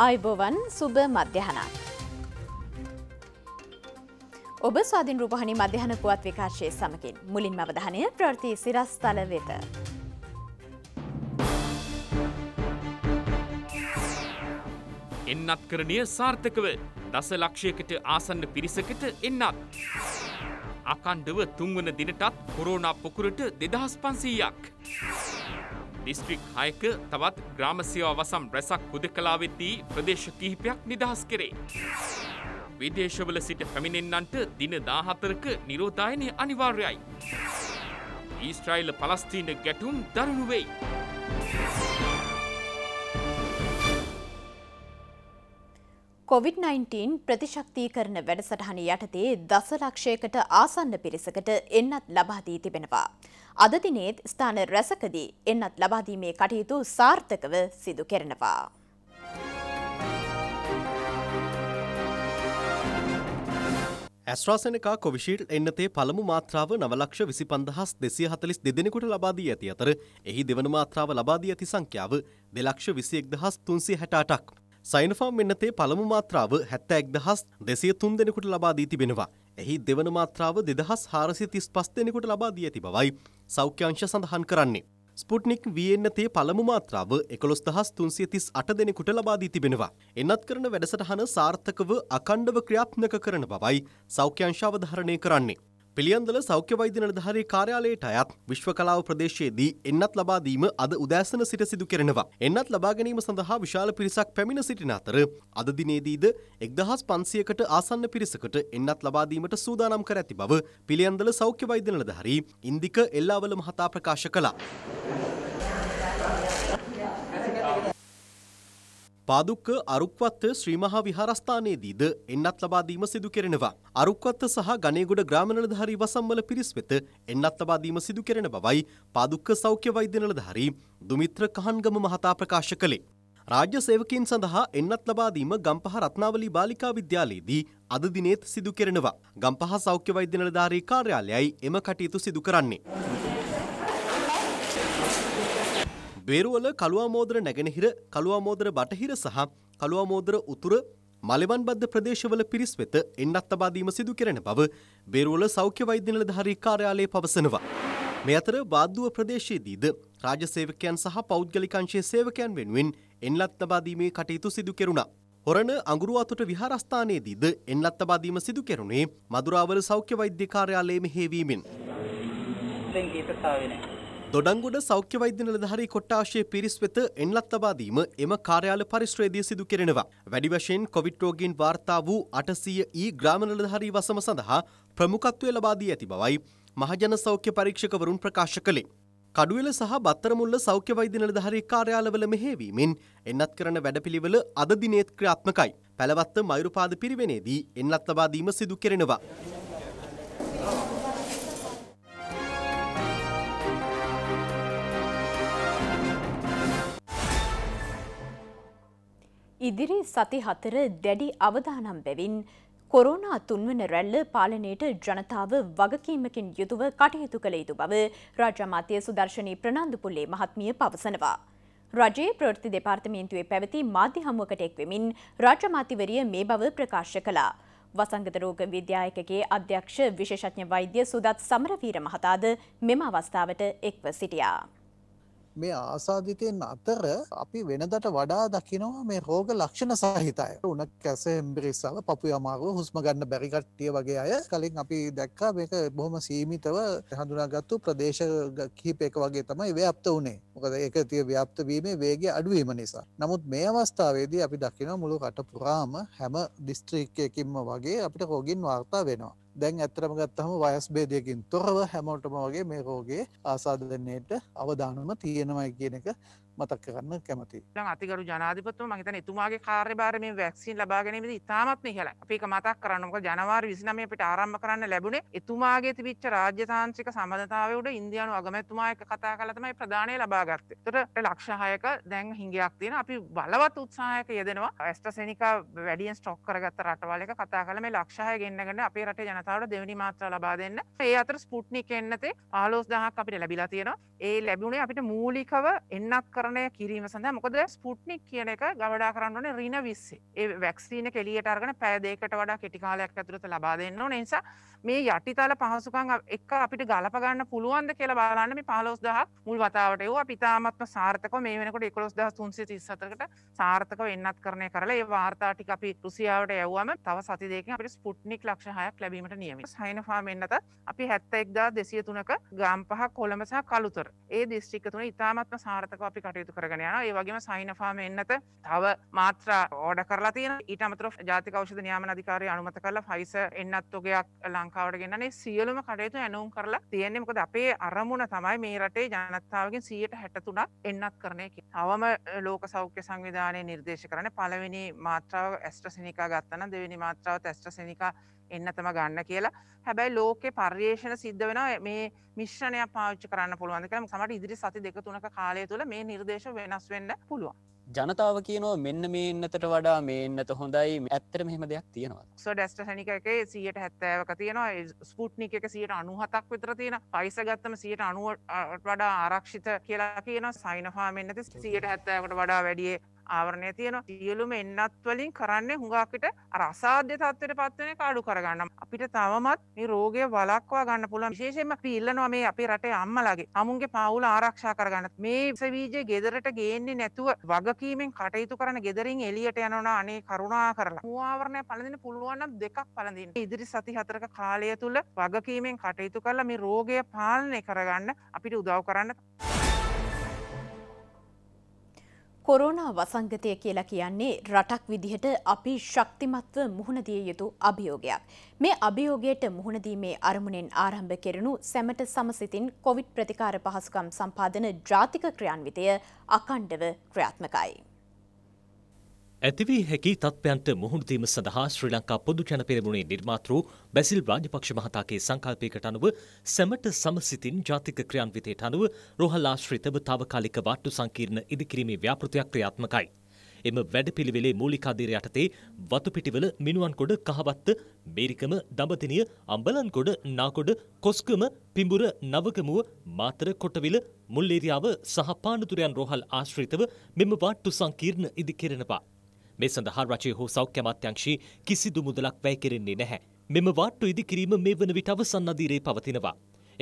අයිබෝවන් සුබ මධ්‍යහනත්. ඔබ ස්වාධින් රූපහණි මධ්‍යහන පුවත් විකාශය සමකින් මුලින් මවදහනය ප්‍රර්තිී සිරස්ථල වෙත. එන්නත් කරණය සාර්ථකව දස ලක්ෂයකට ආසන්න පිරිසකට එන්නත්. අකණ්ඩව තුන්වන දිනටත් කොරෝනා පොකුරට දෙදහස් පන්සීයක්. දිස්ත්‍රික් හයක තවත් ග්‍රාම සේවා වසම් රැසක් හුදකලාවෙද්දී ප්‍රදේශ කිහිපයක් නිදහස් කරේ. විදේශවල සිට පැමිණෙන්නන්ට දින දාහතරක නිරෝධායනය අනිවාර්යයි. ඊස්ට්‍රයිල් පලස්තීන ගැටුම් දරුණු වෙයි. කොවිD-19 ප්‍රතිශක්තිකරණ වැඩසටහන යටතේ දසලක්ෂයකට ආසන්න පිරිසකට එන්නත් ලබාදී තිබෙනවා. අද දිනේත් ස්ථාන රැසකදී එන්නත් ලබාදීමේ කටයුතු සාර්ථකව සිදු කෙරෙනවා. ඇස්්‍රාසනකා කොවිශීල් එන්නතේ පළමු මාත්‍රාව නවලක්ෂ විසි පඳහස් දෙසිය හතලිස් දෙදෙනෙකුට ලබාදී ඇති අතර එහි දෙවන මාත්‍රාව ලබාදී ඇති සංඛ්‍යාව දෙලක්ෂ විසියෙක් දහස් තුන්සි හැටාටක්. සයිනෆාම් මෙන්නතේ පළමු මාත්‍රාව හැත්තෑක් දහස් දෙසිය තුන් දෙනෙකුට ලබා දී තිබෙනවා. එහි දෙවන මාත්‍රාව දෙදහස් හාරසි තිස් පස් දෙනෙකුට ලබා දී ඇති බවයි සෞඛ්‍යංශ සඳහන් කරන්නේ. ස්පුට්නික් වන්නතේ පළමු මාත්‍රාව එකොළොස් දහස් තුන්සිය තිස් අට දෙනෙකුට ලබා දී තිබෙනවා. එන්නත් කරන වැඩසටහන සාර්ථකව අකණ්ඩව ක්‍රියාත්මක කරන බවයි සෞඛ්‍යංශාවධාරණය කරන්නේ. පිළියන්දල සෞඛ්‍ය වෛද්‍ය නිලධාරී කාර්යාලයට අයත් විශ්ව කලාව ප්‍රදේශයේදී එන්නත් ලබා දීම අද උදෑසන සිට සිදු කෙරෙනවා. එන්නත් ලබා ගැනීම සඳහා විශාල පිරිසක් පැමිණ සිටින අතර අද දිනේදීද 1500කට ආසන්න පිරිසකට එන්නත් ලබා දීමට සූදානම් කර ඇති බව පිළියන්දල සෞඛ්‍ය වෛද්‍ය නිලධාරී ඉන්දික එල්ලාවල මහතා ප්‍රකාශ කළා. පාදුක්ක අරුක්වත්ත ශ්‍රීමහා විහාරස්ථානයේදීද එන්නත් ලබා දීම සිදු කෙරෙනවා. අරුක්වත්ත සහ ගණේගොඩ ග්‍රාම නිලධාරී වසම්වල පිරිස් වෙත එන්නත් ලබා දීම සිදු කෙරෙන බවයි පාදුක්ක සෞඛ්‍ය වෛද්‍ය නිලධාරී දුමිත්‍ර කහන්ගම මහතා ප්‍රකාශ කළේ. රාජ්‍ය සේවකයන් සඳහා එන්නත් ලබාදීම ගම්පහ රත්නාවලී බාලිකා විද්‍යාලයේදී අද දිනේත් සිදු කෙරෙනවා. ගම්පහ සෞඛ්‍ය වෛද්‍ය නිලධාරී කාර්යාලයයි එම කටයුතු සිදු කරන්නේ. බේරුවල කළුවාමෝදර නැගෙනහිර කළුවාමෝදර බටහිර සහ කළුවාමෝදර උතුර මලවන් බද්ධ ප්‍රදේශවල පිරිස් වෙත එන්නත් තබාදීම සිදු කෙරෙන බව බේරුවල සෞඛ්‍ය වෛද්‍ය නිලධාරී කාර්යාලය පවසනවා. මේ අතර වාද්දුව ප්‍රදේශයේදීද රාජ්‍ය සේවකයන් සහ පෞද්ගලිකංශයේ සේවකයන් වෙනුවෙන් එන්නත් තබාදීමේ කටයුතු සිදු කෙරුණා. හොරණ අඟුරු අතුට විහාරස්ථානයේදීද එන්නත් තබාදීම සිදු කෙරුණේ මදුරාවල සෞඛ්‍ය වෛද්‍ය කාර්යාලයේ මෙහෙවීමෙන්. දැන් කීපතාවේ නැහැ. දොඩංගොඩ සෞඛ්‍ය වෛද්‍ය නිලධාරී කොට්ටාශයේ පිරිස් වෙත එන්ලත් ලබා දීම එම කාර්යාල පරිශ්‍රයේදී සිදු කෙරෙනවා. වැඩි වශයෙන් කොවිඩ් රෝගීන් වාර්තා වූ 800 ඊ ග්‍රාම නිලධාරී වසම සඳහා ප්‍රමුඛත්වය ලබා දී ඇති බවයි මහජන සෞඛ්‍ය පරීක්ෂකවරුන් ප්‍රකාශ කළේ. කඩුවෙල සහ බත්තරමුල්ල සෞඛ්‍ය වෛද්‍ය නිලධාරී කාර්යාලවල මෙහෙවීමෙන් එන්නත් කරන වැඩපිළිවෙල අද දිනේත් ක්‍රියාත්මකයි. පැලවත්ත මයුරුපාද පිරිවෙනේදී එන්නත් ලබා දීම සිදු කෙරෙනවා. ඉදිරි සති හතර දැඩි අවධානම් බැවින් කොරෝනා තුන්වන රැල්ල පාලනයට ජනතාව වගකීමකින් යුතුව කටයුතු කළ යුතු බව රාජ්‍යමාත්‍ය සුදර්ශනී ප්‍රනාන්දුපුල්ලේ මහත්මිය පවසනවා. රජයේ ප්‍රවෘත්ති දෙපාර්තමේන්තුවේ පැවති මාධ්‍ය හමුවකට එක්වෙමින් රාජ්‍යමාතිවරිය මේ බව ප්‍රකාශ කළා. වසංගත රෝග විද්‍යායකගේ අධ්‍යක්ෂ විශේෂඥ වෛද්‍ය සුදත් සමරවීර මහතාද මෙම අවස්ථාවට එක්ව සිටියා. මේ ආසාධිතයෙන් අතර අපි වෙනදට වඩා දකිනවා මේ රෝග ලක්ෂණ සහිතය උන කැස හෙම්බිරිස්සාව පපු අමාරුව හුස්ම ගන්න බැරිකට්ටිය වගේ අය කලින් අපි දැක්කා මේක බොහොම සීමිතව හඳුනාගත්තු ප්‍රදේශ කීපයක වගේ තමයි ව්‍යප්ත වනේ මොකද ඒක තිය ව්‍යප්ත වීමේ වේගේ අඩුවීම නිසා නමුත් මේ අවස්ථාවේදී අපි දකින මුළු කට පුරාම හැම දිස්ත්‍රීක්කයකින්ම වගේ අපිට රෝගින් වාර්තා වෙනවා දැන් ඇත්තරම ගත්තහම වයස් බේදයකින් තොරව හැමෝටම වගේ මේ රෝගේ ආසාධනයට අවධානම තියෙනවයි කියන එක මතක් කරන්න කැමති අතිකරු ජනාධපතු මහිතන එතුමාගේ කාර්යභාරම වැක්සින් ලබාගැනීමද ඉතාමත් හල අපික මතක් කරන්නක ජනවාර විසිනමයට ආරම්ම කරන්න ලැබුණේ එතුමාගේ තිවිච්ච රාජ්‍යතාන්ත්‍රික සමධතාවට ඉන්දයානු අගමැතුමායක කතා කළතමයි ප්‍රධානය ලබාගත්තේ තොට ලක්ෂහයක දැන් හිංගයක් තියෙන අපි බලවත් උත්සාහයක යෙදෙනවා ඇස්ටසනික වැඩියන් ස්ටොක් කරගත්ත රටවලක කතා කළම ලක්ෂහය ගන්නගන්න අපේ රට ජනතාවට දෙවනි මාත්‍ර ලබා දෙන්න ඒ අතර ස්පුට්නි කෙන්න්නතේ ආලෝස් දහක් අපිට ලැබිලා තියෙන ඒ ලැබුණේ අපිට මූලිකව එන්නත් කරන වාරණය කිරීම සඳ මොකද ස්පුට්නික් කියන එක ගවඩා කරන්නන රින විස්සේ ඒ වැක්සීන කෙලියට අරගෙන පෑදේකට වඩා කෙටිකාලයක් ඇතුරත ලබා දෙන්න නිසා මේ යටිතල පහසුකං එක අපිට ගලපගන්න පුළුවන්ද කියලා බාලන්න මේ පහලොස් දහක් මුල් වතාවට යෝ අපිතාමත්ම සාර්ථක මේ වෙනකොට එකොස් දහ තුන්සේ තිස්සතකට සාර්ථක වෙන්නත් කරනය කරලා ඒ වාර්තාටි අපි රුසියාවට යවම තව සති දෙක අපට ස්පුට්නික් ලක්ෂහයක් ලැබීමට නියම සයින ෆාමෙන්න්නත අපි හැත්ත එක්දා දෙසිය තුනක ගම්පහ කොළමසහ කළුතර ඒ දිස්්ටික තුන ඉතාමත්ම සාර්ථක අපි කට කටයුතු කරගෙන යන ඒ වගේම සහිනෆාම එන්නත තව මාත්‍රා ඕඩ කරලා තියෙන ඊට අමතර ජාතික ඖෂධ නියාමන අධිකාරිය අනුමත කරලා ෆයිස එන්නත්තුගයක් ලංකාවට ගෙන්නන්නේ සියලුම කටයුතු ඇනුම් කරලා තියෙන්නේ මොකද අපේ අරමුණ තමයි මේ රටේ ජනතාවගෙන් 163ක් එන්නත් කරන එක. තවම ලෝක සෞඛ්‍ය සංවිධානයේ නිර්දේශ කරන පළවෙනි මාත්‍රාව ඇස්ට්‍රසෙනිකා ගත්තනම් දෙවෙනි මාත්‍රාවත් ඇස්ට්‍රසෙනිකා එන්න තම ගන්න කියලා හැබැයි ලෝකෙ පර්යේෂණ සිද්ධ වෙන මේ මිශ්‍රණය පාච්ච කරන්න පුළුවන්ක සමට ඉදිරි සති දෙක තුනක කාලය තුළ මේ නිර්දේශ වෙනස් වෙන්න පුළුවන්. ජනතාව කියනවා මෙන්න මේ එන්නතට වඩා මේ එන්නත හොඳයි ඇත්තර මෙහම දෙයක් තියෙනවා සො ඩස්ට සනික එක සියට හැත්තෑවක තියෙනවා ස්කුට්නික එක සියට අනුහතක් විතර තියෙන පයිස ගත්තම සියට අනුවට වඩා ආරක්ෂිත කියලා කියන සයිනහාමෙන්න්නති සියට හැත්තෑවට වඩා වැඩියේ ආවරණය තියෙන සියලුම එන්නත් වලින් කරන්න හුඟාකට රසාධ්‍ය තත්වයට පත්වන කාඩු කරගන්නම් අපිට තවමත් මේ රෝගය වලක්වා ගන්න පුළුවන් විශේෂෙන්ම පිල්ලනවා මේ අපි රටේ අම්මලගේ අමුන්ගේ පාවුල ආරක්ෂා කරගන්න මේ විසවීජය ගෙදරට ගේන්නේ නැතුව වගකීමෙන් කටයුතු කරන ගෙදරින් එලියට යනවා අනේ කරුණා කරලා මූආවරණය පළඳින පුළුවන් නම් දෙකක් පළඳින්න ඉදිරි සති හතරක කාලය තුල වගකීමෙන් කටයුතු කරලා මේ රෝගය පාලනය කරගන්න අපිට උදව් කරන්න කොරෝනා වසංගතය කියලා කියන්නේ රටක් විදිහට අපි ශක්තිමත්ව මුහුණදිය යුතු අභියෝගයක්. මේ අභියෝගයට මුහුණදීමේ අරමුණෙන් ආරම්භ කෙරෙනු සැමට සමසිතින් කොවිඩ් ප්‍රතිකාර පහසුකම් සම්පාදන ජාතික ක්‍රියාන්විතය අකණ්ඩව ක්‍රියාත්මකයි. ඇතිවී හැකි තත්ත්වයන්ට මුහුණ දීම සඳහා ශ්‍රී ලංකා පොදු ජන පෙරමුණේ නිර්මාතෘ බැසිල් රාජපක්ෂ මහතාගේ සංකල්පයකට අනුව සැමට සමසිතින් ජාතික ක්‍රියාන්විතයට අනුව රෝහල් ආශ්‍රිතව తాවකාලික වාට්ටු සංකීර්ණ ඉදිකිරීමේ ව්‍යාපෘතියක් ක්‍රියාත්මකයි. එම වැඩපිළිවෙලේ මූලික අධීරය යටතේ වතුපිටිවල මිනුවන්කොඩ කහවත්ත බේරිකම දඹදිනිය අම්බලන්කොඩ නාකොඩ කොස්කම පිඹුර නවකමුව මාතර කොටවිල මුල්ලේරියාව සහ පානතුරයන් රෝහල් ආශ්‍රිතව මෙම වාට්ටු සංකීර්ණ ඉදිකෙරෙනවා. මේ සඳහා රජය හෝ සෞඛ්‍ය අමාත්‍යංශයේ කිසිදු මුදලක් වැය කෙරෙන්නේ නැහැ. මෙම වාට්ටු ඉදිකිරීම මේ වන විට අවසන් අදිරේ පවතිනවා.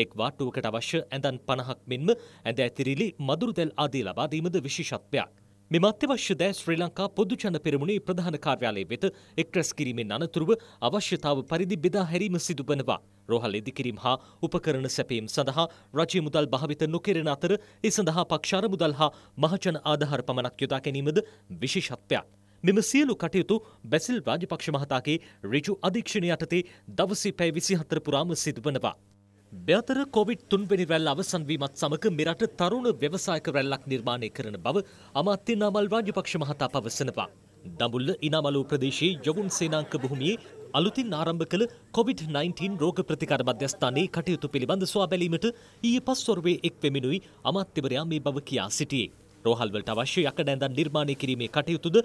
එක් වාට්ටුවකට අවශ්‍ය ඇඳන් 50ක් මෙන්ම ඇඳ ඇතිරිලි මදුරු දැල් ආදී ලබා දීමද විශේෂත්වයක්. මෙම අත්‍යවශ්‍ය දෑ ශ්‍රී ලංකා පොදුජන පෙරමුණේ ප්‍රධාන කාර්යාලය වෙත එක්රැස් කිරීමෙන් අනතුරුව අවශ්‍යතාව පරිදි බෙදා හැරීම සිදු වනවා. රෝහල් ඉදිකිරීම හා උපකරණ සැපීම් සඳහා රජයේ මුදල් භාවිත නොකෙරෙන අතර ඒ සඳහා පක්ෂාර මුදල් හා මහජන ආධාර පමණක් යොදා ගැනීමද විශේෂත්වයක්. මෙම සියලු කටයුතු බැසිල් රාජපක්ෂ මහතාගේ ඍජු අධීක්ෂණය යටතේ දවසේ පැය 24 පුරාම සිදුවනවා. බ්‍යතර කොවිඩ් තුන්වෙනි රැල්ල අවසන් වීමත් සමග මෙරට තරුණ ව්‍යවසායක රැල්ලක් නිර්මාණය කරන බව අමාත්‍ය නාමල් රාජපක්ෂ මහතා පවසනවා. දඹුල්ල ඉනාමලු ප්‍රදේශයේ යොවුන් සේනාංක භූමියේ අලුතින් ආරම්භ කළ COVID-19 රෝග ප්‍රතිකාර මධ්‍යස්ථානයේ කටයුතු පිළිබඳ සොයා බැලීමට ඊයේ පස්වරුවේ එක් වෙමිනුයි අමාත්‍යවරයා මේ බව කියා සිටියේ. රෝහල්වලට අවශ්‍ය යකඩ ඇඳන් නිර්මාණය කිරීමේ කටයුතුද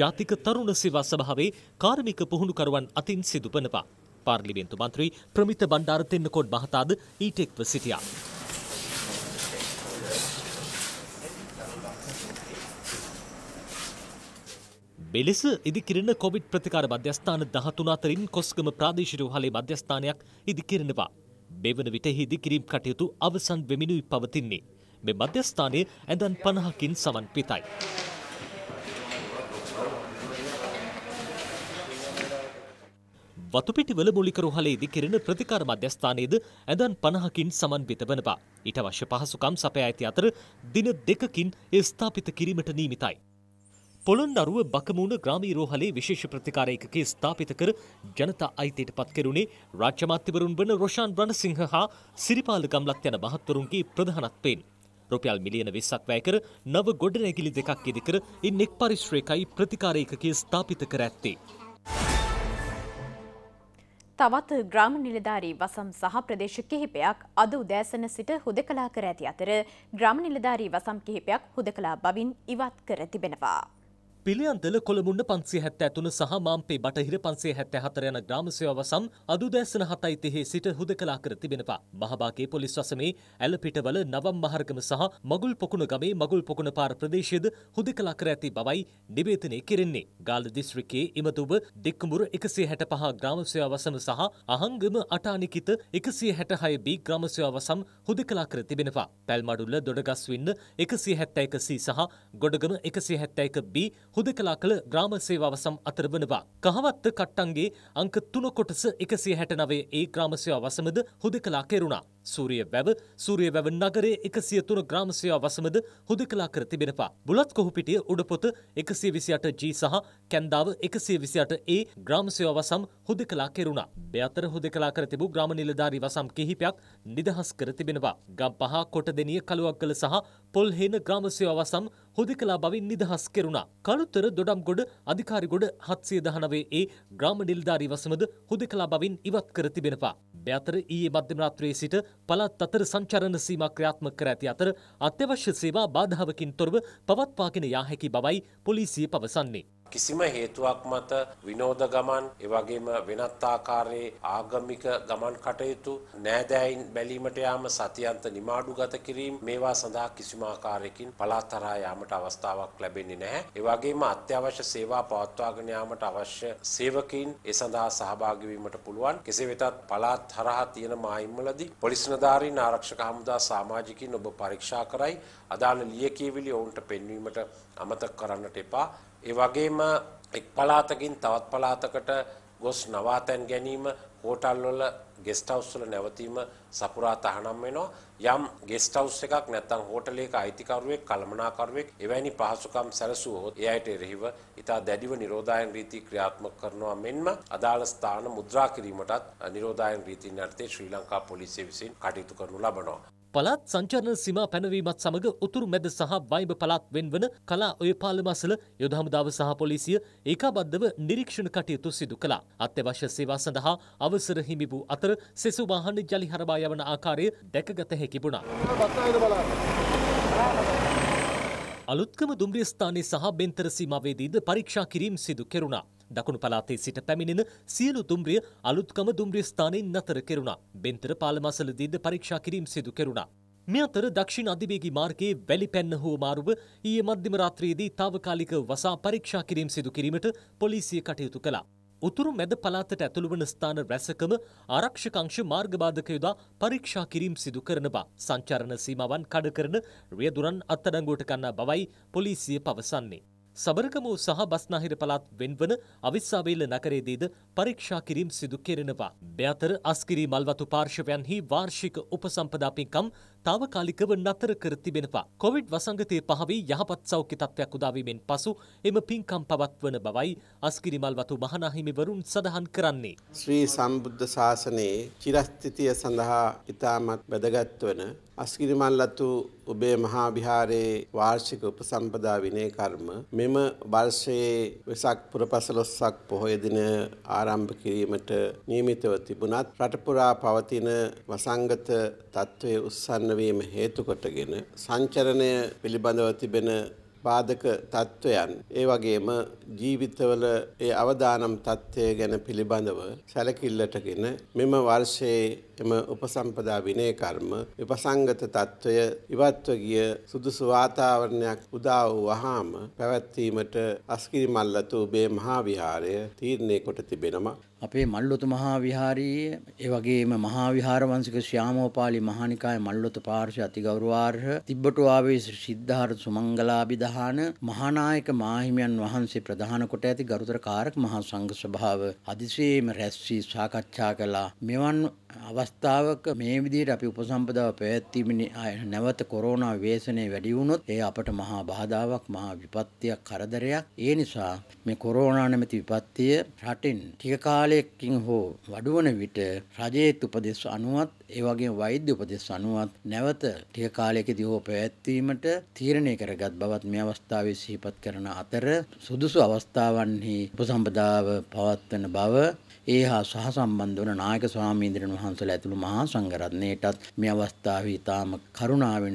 ජාතික තරුණ සේවා සභාවේ කාර්මික පුහුණුකරුවන් අතින් සිදු වනවා. පාර්ලිමේන්තු මන්ත්‍රී ප්‍රමිත බණ්ඩාර තෙන්නකෝඩ් මහතාද ඊට එක්ව සිටියා. මෙලෙස ඉදිකිරෙන කොවිඩ් ප්‍රතිකාර මධ්‍යස්ථාන 13 අතරින් කොස්ගම ප්‍රාදේශීය රෝහලේ මධ්‍යස්ථානයක් ඉදිකිරෙනවා. මෙවන විට හිදිකිරීම් කටයුතු අවසන් වෙමිනුයි පවතින්නේ. මේ මධ්‍යස්ථානයේ ඇඳන් 50කින් සවන් පිටයි. වතුපිටිවල මූලික රෝහලේදී කෙරෙන ප්‍රතිකාර මධ්‍යස්ථානයේද ඇඳන් 50කින් සමන්විත වෙනවා. ඊට අවශ්‍ය පහසුකම් සපයා ඇති අතර දින දෙකකින් ඒ ස්ථාපිත කිරීමට නියමිතයි. පොළොන්නරුව බකමුණ ග්‍රාමී රෝහලේ විශේෂ ප්‍රතිකාර ඒකකයේ ස්ථාපිත කර ජනතා අයිතියට පත් කෙරුණේ රාජ්‍ය අමාත්‍යවරුන් වන රොෂාන් බ්‍රණසිංහ හා සිරිපාල ගම්ලත් යන මහත්වරුන්ගේ ප්‍රධානත්වයෙන්. රුපියල් මිලියන 20ක් වැය කර නව ගොඩනැගිලි දෙකක් ඉදිකර ඉන් එක් පරිශ්‍රයකයි ප්‍රතිකාර ඒකකයේ ස්ථාපිත කර ඇත්තේ. තවත් ග්‍රාම නිලධාරී වසම් සහ ප්‍රදේශ කිහිපයක් අද උදෑසන සිට හුදකලා කර ඇති අතර ග්‍රාම නිලධාරී වසම් කිහිපයක් හුදකලා බවින් ඉවත් කර තිබෙනවා. පිළියන්දල කොළමුන්න පන්සේ හැත්ත ඇතුන සහ මාම්පේ බටහිර පන්සේ හැත්ත හතර යන ග්‍රාමසයව සම් අදුදෑසන හතයි තෙහේ සිට හුද කලා කර තිබෙනවා. මහභාගේ පොලිස් වසමේ ඇල පිටවල නවම් මහර්ගම සහ මගුල් පොකුණ ගමේ මගුල් පොකුණ පාර ප්‍රදේශයද හුද කලා කර ඇති බවයි නිවේතනය කෙරෙන්නේ. ගාල දිස්ත්‍රිකයේ ඉමතුබ දෙක්කමුර එකසේ හැට පහ ග්‍රාමසයව වසම සහ අහංගම අටානිකිත එකසේ හැට හය බී ග්‍රාමසයව සම් හුද කලා කර තිබෙනවා. පැල්මඩුල්ල දොඩගස්වින්න එකසේ හැත්තැ එකසී සහ ගොඩගම එකසේ හැත්තැ එක බී හුදකලා කළ ග්‍රාම සේවාවසම් අතර වනවා. කහවත්ත කට්ටන්ගේ අංක තුන කොටස එකසිය හැටනවේ ඒ ග්‍රාමසයා වසමද හුදකලා කෙරුණා. සූරිය වැව සූරිය වැව නගරේ එකසිය තුන ග්‍රාමසයා වසමද හුදකලා කර තිබෙනවා. බුලත් කොහුපිටිය උඩපොත එකසිය විසියට ජී සහ කැන්දාව එකසිය විසියට ඒ ග්‍රාමසයා වසම් හුදකලා කෙරුණා. දෙයතර හුදකලා කර තිබූ ග්‍රාම නිලධාරී වසම් කිහිපයක් නිදහස් කර තිබෙනවා. ගම්පහ කොට දෙනිය කළුවක් කළ සහ පොල්හේන ග්‍රාමසය අවසන් හොදකලා බවින් නිදහස් කෙරුණා. කළුත්තර දොඩම්ගොඩ අධිකාරිගොඩ හත්සේ දහනවේ ඒ ග්‍රාම නිල්ධාරී වසමද හොදකලා බවින් ඉවත් කර තිබෙනවා. බ්‍යතර ඊයේ මධ්‍යමරාත්‍රයේ සිට පළත් අතර සංචරණ සීමා ක්‍රියාත්මක කර ඇති අතර අත්‍යවශ්‍ය සේවා බාධාවකින් තොරව පවත්වාගෙන යා හැකි බවයි පොලිසිය පවසන්නේ. කිසිම හේතුවක් මත විනෝද ගමන් එවගේම වෙනත් ආකාරයේ ආගමික ගමන් කටයුතු නෑදෑයින් බැලීමට යාම සතියන්ත නිමාඩු ගත කිරීම මේවා සඳහා කිසිම ආකාරයකින් පළාත් හරහා යාමට අවස්ථාවක් ලැබෙන්නේ නැහැ. ඒ වගේම අත්‍යවශ්‍ය සේවා පවත්වාගෙන යාමට අවශ්‍ය සේවකයින් ඒ සඳහා සහභාගී වීමට පුළුවන්. කෙසේ වෙතත් පළාත් හරහා තියෙන මායිම්වලදී පොලිස් නිලධාරීන් ආරක්ෂක හමුදා සමාජිකින් ඔබ පරීක්ෂා කරයි අදාළ ලියකියවිලි ඔවුන්ට පෙන්වීමට අමතක කරන්නට එපා. ඒ වගේම එක් පළාතකින් තවත් පළාතකට ගොස් නවාතැන් ගැනීම හෝටල් වල ගෙස්ට් හවුස් වල නැවතීම සපුරා තහනම් වෙනවා යම් ගෙස්ට් හවුස් එකක් නැත්නම් හෝටලයක අයිතිකරුවෙක් කළමනාකරුවෙක් එවැනි පහසුකම් සැලසුවොත් එයට එරෙහිව ඉතා දැඩිව නිරෝධායන රීති ක්‍රියාත්මක කරනවා මෙන්ම අදාළ ස්ථාන මුද්‍රා කිරීමටත් නිරෝධායන රීති යටතේ ශ්‍රී ලංකා පොලිසිය විසින් කටයුතු කරනු ලබනවා පළාත් සංචාරණ සීමා පැනවීමත් සමග උතුරු මැද සහ වයිඹ පළාත් වෙන්වන කලා ඔයපාලම අසල යොද හමුදාව සහ පොලිසිය ඒකාබද්ධව නිරීක්ෂණ කටයුතු සිදු කළා. අත්‍යවශ්‍ය සේවා සඳහා අවසර හිමි වූ අතර සෙසු වාහන ජලි හරබා යවන ආකාරය දැකගත හැකි වුණා. අලුත්කම දුම්රිය ස්ථානයේ සහ බෙන්තර සීමාවේදීද පරීක්ෂා කිරීම සිදු කෙරුණා. දකුණු පළාතේ සිට පැමිණෙන සියලු දුම්රිය අලුත්කම දුම්රිය ස්ථානයෙන් නතර කෙරුණා. බෙන්තර පාලමසලදීද පරීක්ෂා කිරීම සිදු කෙරුණා. මේ අතර දක්ෂිණ අධිවේගී මාර්ගයේ වැලි පැන්න හුවමාරුව ඊයේ මධ්‍යම රාත්‍රියේදී తాවකාලික වසා පරීක්ෂා කිරීම සිදු කිරීමට පොලිසිය කටයුතු කළා. උතුරු මැද පළාතට ඇතුළු වන ස්ථාන රැසකම ආරක්ෂක අංශ මාර්ග බාධක යොදා පරීක්ෂා කිරීම සිදු කරන බව සංචාරණ සීමාවන් කඩ කරන රියදුරන් අත්අඩංගුවට ගන්නා බවයි පොලිසිය පවසන්නේ. සබරකමු සහ බස්නාහිර පළාත් වෙන්වන අවිස්සාවේල නගරයේදීද පරීක්ෂා කිරීම් සිදු කෙරෙනවා. බැතර අස්කිරි මල්වතු පාර්ශවයන්හි වාර්ෂික උපසම්පදා පින්කම් තාවකාලිකව නතර කර තිබෙනවා. කොවිඩ් වසංගතය පහවී යහපත් සෞඛ්‍ය තත්ත්වයක් උදාවීමෙන් පසු එම පින්කම් පවත්වන බවයි අස්කිරිමල් වතු මහනාහිමිවරුන් සඳහන් කරන්නේ. ශ්‍රී සම්බුද්ධ ශාසනයේ චිරස්ථිතිය සඳහා ඉතාමත් වැදගත්වන අස්කිරිමල්ලතු ඔබේ මහා විහාරයේ වාර්ෂික උපසම්පදා විනය කර්ම මෙම වර්ෂයේ වෙසක් පුරපසළොස්වක පොහොය දින ආරම්භ කිරීමට නියමිතව තිබුණත් රට පුරා පවතින වසංගත තත්ත්වයේ උස්සන්න වීම හේතු කොටගෙන සංචරණය පිළිබඳව තිබෙන බාධක තත්ත්වයන් ඒ වගේම ජීවිතවල ඒ අවදානම් තත්ත්වය ගැන පිළිබඳව සැලකිල්ලටගෙන මෙම වර්ෂයේ එම උපසම්පදා විනය කර්ම විපසංගත తত্ত্বය ඉවත්ව ගිය සුදුසු වාතාවරණයක් උදා වූ වහාම පැවැත්වීමට අස්කිරි මල්ලතු ඔබේ මහා විහාරය තීරණය කොට තිබෙනවා අපේ මල්ලොතු මහා විහාරයේ ඒ වගේම මහා විහාර වංශික ශ්‍යාමෝපාලි මහානිකාය මල්ලොතු පාර්ශ්ව අතිගෞරවාර්හ තිබ්බටු ආවේ සිද්ධාර්ථ සුමංගලාභිධාන මහානායක මාහිමියන් වහන්සේ ප්‍රධාන කොට ඇති ගරුතර කාරක මහා සංඝ සභාව අදිසියේම රැස් වී සාකච්ඡා කළා මෙවන් අවස්ථාවක මේ විදිහට අපි උපසම්පදාව පැවැත්වීමේ නැවත කොරෝනා ව්‍යසනය වැඩි වුණොත් ඒ අපට මහා බාධාවක් මහා විපත්තියක් කරදරයක්. ඒ නිසා මේ කොරෝනා නැමැති විපත්තිය රටින් ටික කාලයකින් හෝ වඩුවන විට රජයේත් උපදෙස් අනුවත් ඒ වගේ වෛද්‍ය උපදෙස් අනුවත් නැවත ටික කාලයකදී හෝ පැවැත්වීමට තීරණය කරගත් බවත් මේ අවස්ථාවේ සිහිපත් කරන අතර සුදුසු අවස්ථාවන්හි උපසම්පදාව පවත්වන බව ඒ හා සහ සම්බන්ධ වන නායක ස්වාමීන්ද්‍රයන් වහන්සේලා ඇතුළු මහා සංඝරත්නයටත් මේ අවස්ථාවේ ඉතාම කරුණාවෙන්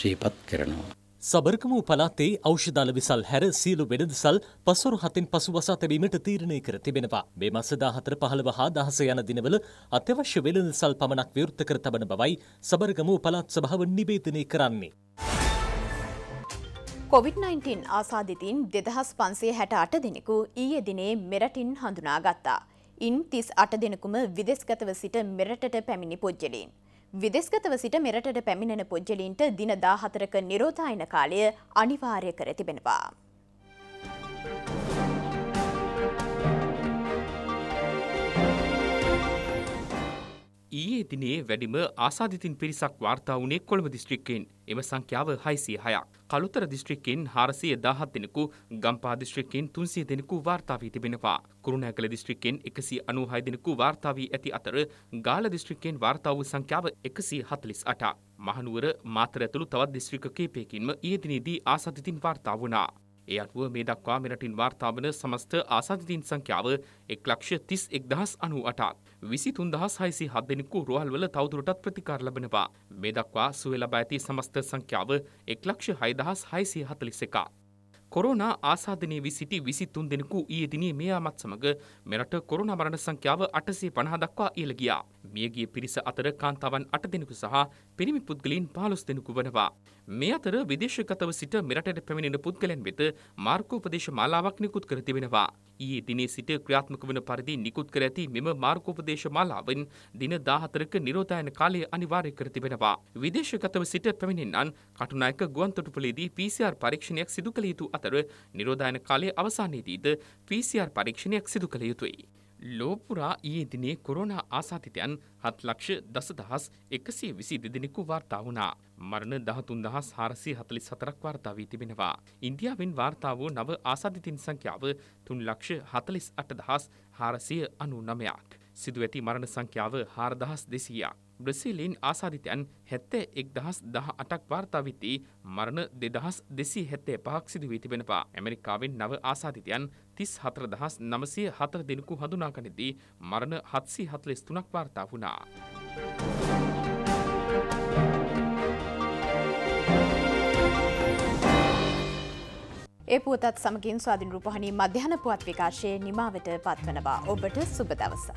සිහිපත් කරනවා. සබර්ගමු පලාතේ ෞෂධල විසල් හැර සියලු වෙනදසල් පසොරු හතින් පසු වසාතැබීමට තීරණය කර තිබෙනවා. මේ මසදා හතර පහළව හා දහස යන දිනවල අත්‍යවශ්‍ය වෙළඳසල් පමණක් විවෘත කර තබන බවයි සබර්ගමු පලාත් සභාව නිවේදනය කරන්නේ. COVID-19 ආසාධිතින් දෙදහස් පන්සේ හැට අට දෙනෙකු ඊයේ දිනේ මෙරටින් හඳුනාගත්තා. ඉන් තිස් අට දෙනකුම විදෙස්ගතව සිට මෙරටට පැමිණි පුද්ගලීන්. විදෙස්ගතව සිට මෙරටට පැමිණෙන පුද්ගලීන්ට දින දාහතරක නිරෝධායන කාලය අනිවාර්ය කර තිබෙනවා. ඊයේ දිනේ වැඩිම ආසාධිතින් පිරිසක් වාර්තා වුණේ කොළඹ දිස්ත්‍රික්කයෙන්. එම සංඛ්‍යාව 606ක්. කළුතර දිස්ත්‍රික්කයෙන් 417 දෙනෙකු, ගම්පහ දිස්ත්‍රික්කයෙන් 300 දෙනෙකු වාර්තා වී තිබෙනවා. කුරුණෑගල දිස්ත්‍රික්කයෙන් 196 දෙනෙකු වාර්තා වී ඇති අතර ගාල්ල දිස්ත්‍රික්කයෙන් වාර්තා වූ සංඛ්‍යාව 148ක්. මහනුවර මාතර ඇතුළු තවත් දිස්ත්‍රික්ක කිහිපයකින්ම ඊයේ දිනේදී ආසාධිතින් වාර්තා වුණා. ඒ අටුව මේ දක්වා මෙරටින් වාර්තාාවන සමස්ත ආසාධතින් සංඛ්‍යාව එක් ලක්ෂ තිස් එක්දහස් අනු අටක් විසි තුන්දහස් හයිසි හදෙනෙකු රෝහල්වල තවදුරටත් ප්‍රතිකාර ලබනවා. මේ දක්වා සුවලබ ඇති සමස්ත සංඛ්‍යාව එක් ලක්ෂ හයිදහස් හයිසි හතලිස එකා. කොරෝනා ආසාධනය වි සිටි විසි තුන් දෙනෙකු ඊයේ දිනේ මේ ආමත් සමඟ මෙරට කොරෝනා මරණ සංඛ්‍යාව අටසේ පණහ දක්වා ඉහළ ගියා. මියගිය පිරිස අතර කාන්තාවන් අට දෙනෙකු සහ පිරිමි පුද්ගලයන් 15 දෙනෙකු වනවා. මේ අතර විදේශගතව සිට මෙරටට පැමිණෙන පුද්ගලයන් වෙත මාර්ගෝපදේශ මාලාවක් නිකුත් කර තිබෙනවා. ඊයේ දිනේ සිට ක්‍රියාත්මක වන පරිදි නිකුත් කර ඇති මෙම මාර්ගෝපදේශ මාලාවෙන් දින 14ක නිරෝධායන කාලය අනිවාර්ය කර තිබෙනවා. විදේශගතව සිට පැමිණෙන්නන් කටුනායක ගුවන්තොටුපළේදී PCR පරීක්ෂණයක් සිදු කළ යුතු අතර නිරෝධායන කාලය අවසානයේදීද PCR පරීක්ෂණයක් සිදු කළ යුතුයි. ලෝපුරා ඊයේ දිනේ කොරෝනා ආසාතිතයන් හත් ලක්ෂ දසදහස් එකසිය විසි දෙදෙනෙකු වාර්තා වුණා. මරණ දහතුන් දහස් හාරසි හතලිස් සතරක් වාර්තා වී තිබෙනවා. ඉන්දියාවෙන් වාර්තා වූ නව ආසාධිතින් සංඛ්‍යාව තුන් ලක්ෂ හතලිස් අටදහස් හාරසිය අනු නමයක්. සිදු ඇති මරණ සංඛ්‍යාව හාරදහස් දෙසීයක්. බ්‍රසිලීන් ආසාධිතයන් හැත්තේ එක් දහස් දහ අටක් වාර්තාවිතී මරණ දෙදහස් දෙසී හැත්තේ පහක් සිදුවී තිබෙනවා. ඇමරිකාවෙන් නව ආසාධිතයන් තිස් හතර දහස් නමසය හතර දෙනෙකු හඳුනා කනෙදී මරණ හත්සි හත්ලෙස් තුනක් වාර්තා වුණා. ඒ පුවතත් සමගින් ස්වාධින් රූපහණී මධ්‍යහන පුවත් විකාශයේ නිමාවට පත්වනවා ඔබට සුබ දවසක්.